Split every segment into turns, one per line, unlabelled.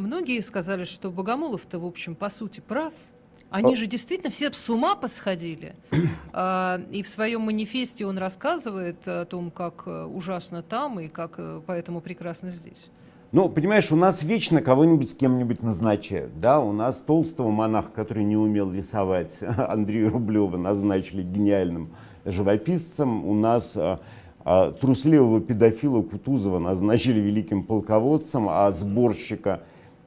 Многие сказали, что Богомолов-то, в общем, по сути, прав. Они же действительно все с ума посходили. А, и в своем манифесте он рассказывает о том, как э, ужасно там и как э, поэтому прекрасно здесь. Ну, понимаешь, у нас вечно кого-нибудь с кем-нибудь назначают, да, у нас толстого монаха, который не умел рисовать, Андрея Рублева назначили гениальным живописцем, у нас а, а, трусливого педофила Кутузова назначили великим полководцем, а сборщика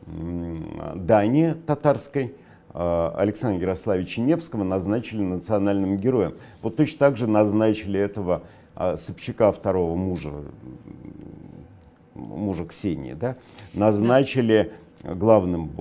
Дании татарской а, Александра Ярославича Невского назначили национальным героем. Вот точно так же назначили этого а, Собчака, второго мужа, мужа Ксении, да, назначили главным,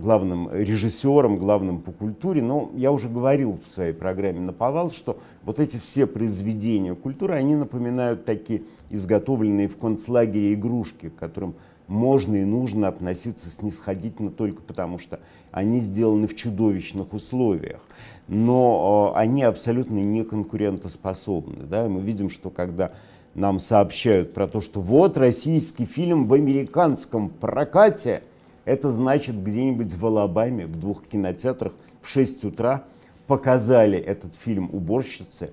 главным режиссером, главным по культуре. Но я уже говорил в своей программе «Наповал», что вот эти все произведения культуры, они напоминают такие изготовленные в концлагере игрушки, которым можно и нужно относиться снисходительно только потому, что они сделаны в чудовищных условиях. Но э, они абсолютно не конкурентоспособны. Да? Мы видим, что когда нам сообщают про то, что вот российский фильм в американском прокате, это значит где-нибудь в Алабаме, в двух кинотеатрах в 6 утра показали этот фильм «Уборщицы»,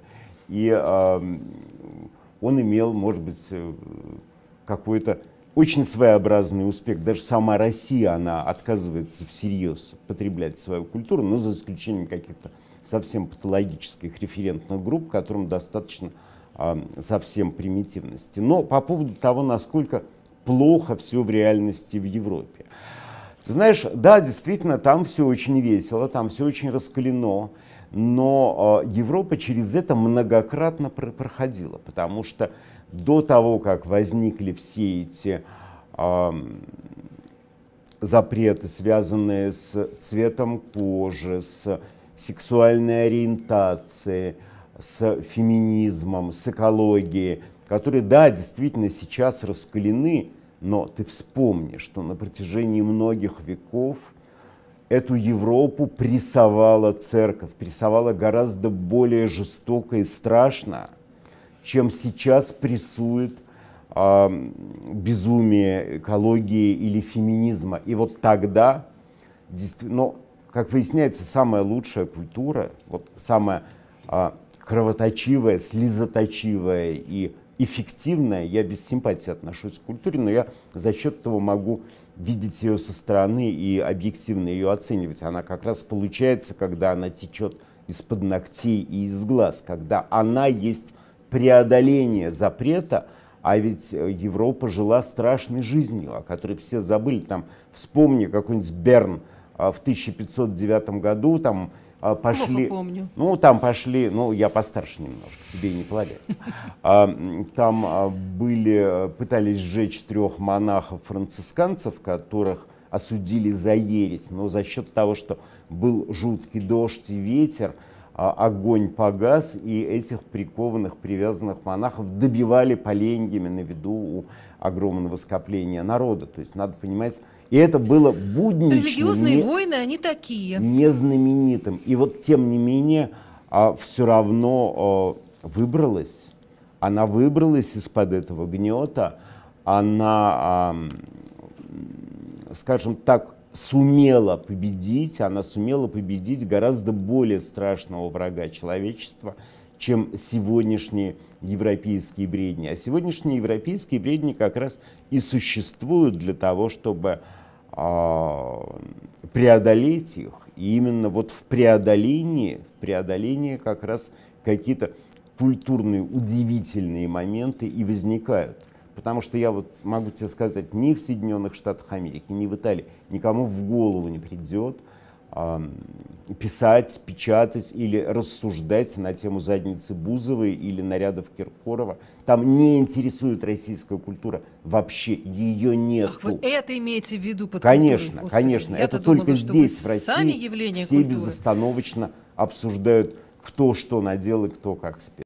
и э, он имел, может быть, э, какое-то очень своеобразный успех. Даже сама Россия, она отказывается всерьез потреблять свою культуру, но ну, за исключением каких-то совсем патологических референтных групп, которым достаточно э, совсем примитивности. Но по поводу того, насколько плохо все в реальности в Европе. Ты знаешь, да, действительно, там все очень весело, там все очень раскалено но а, Европа через это многократно проходила, потому что до того, как возникли все эти а, запреты, связанные с цветом кожи, с сексуальной ориентацией, с феминизмом, с экологией, которые, да, действительно сейчас раскалены, но ты вспомни, что на протяжении многих веков – эту Европу прессовала церковь, прессовала гораздо более жестоко и страшно, чем сейчас прессует э, безумие экологии или феминизма. И вот тогда, но, как выясняется, самая лучшая культура, вот самая э, кровоточивая, слезоточивая и эффективная. Я без симпатии отношусь к культуре, но я за счет этого могу видеть ее со стороны и объективно ее оценивать. Она как раз получается, когда она течет из-под ногтей и из глаз, когда она есть преодоление запрета, а ведь э, Европа жила страшной жизнью, о которой все забыли. Там вспомни какой-нибудь Берн – а, в 1509 году там а, пошли... помню. Ну, там пошли, ну, я постарше немножко, тебе не полагается. Там а, были, пытались сжечь трех монахов-францисканцев, которых осудили за ересь, но за счет того, что был жуткий дождь и ветер, а огонь погас, и этих прикованных, привязанных монахов добивали поленьями на виду у огромного скопления народа. То есть надо понимать, и это было будничным. Религиозные не, войны, они такие. Незнаменитым. И вот тем не менее а, все равно а, выбралась. Она выбралась из-под этого гнета. Она, а, скажем так, сумела победить, она сумела победить гораздо более страшного врага человечества, чем сегодняшние европейские бредни. А сегодняшние европейские бредни как раз и существуют для того, чтобы а, преодолеть их. И именно вот в преодолении, в преодолении как раз какие-то культурные удивительные моменты и возникают. Потому что я вот могу тебе сказать, ни в Соединенных Штатах Америки, ни в Италии никому в голову не придет э, писать, печатать или рассуждать на тему задницы Бузовой или нарядов Киркорова. Там не интересует российская культура вообще, ее нет. Ах, вы это имеете в виду под Конечно, культурой, конечно. Это думала, только здесь, в России, сами все культуры. безостановочно обсуждают, кто что надел и кто как спел.